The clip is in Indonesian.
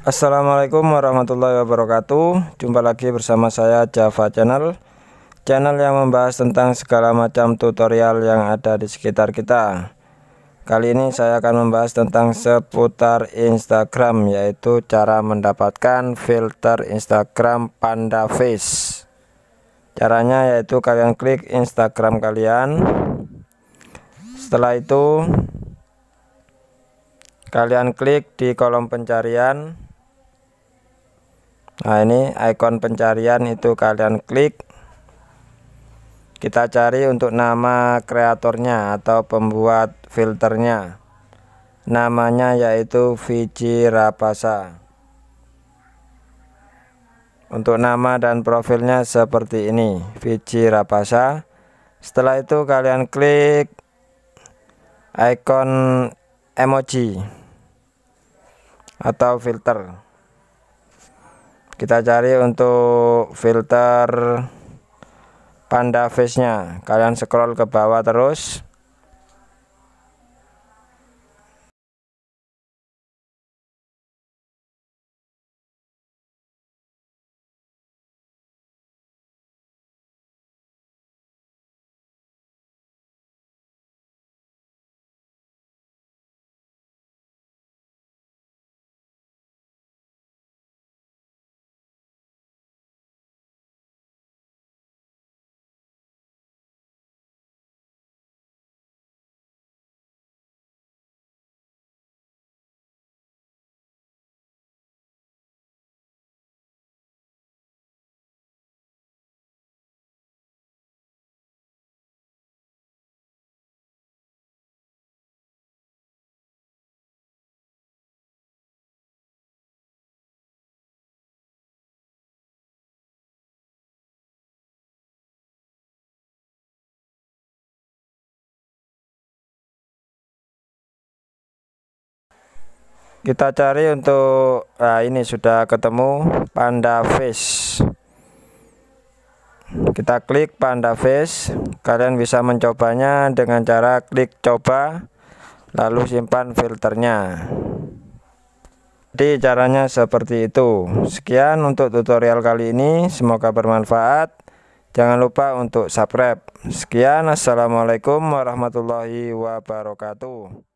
Assalamualaikum warahmatullahi wabarakatuh Jumpa lagi bersama saya Java Channel Channel yang membahas tentang segala macam tutorial yang ada di sekitar kita Kali ini saya akan membahas tentang seputar Instagram Yaitu cara mendapatkan filter Instagram Panda Face Caranya yaitu kalian klik Instagram kalian Setelah itu Kalian klik di kolom pencarian nah ini ikon pencarian itu kalian klik kita cari untuk nama kreatornya atau pembuat filternya namanya yaitu Vici Rapasa untuk nama dan profilnya seperti ini Vici Rapasa setelah itu kalian klik icon emoji atau filter kita cari untuk filter panda face nya kalian scroll ke bawah terus kita cari untuk nah ini sudah ketemu panda face kita klik panda face kalian bisa mencobanya dengan cara klik coba lalu simpan filternya jadi caranya seperti itu sekian untuk tutorial kali ini semoga bermanfaat jangan lupa untuk subscribe sekian assalamualaikum warahmatullahi wabarakatuh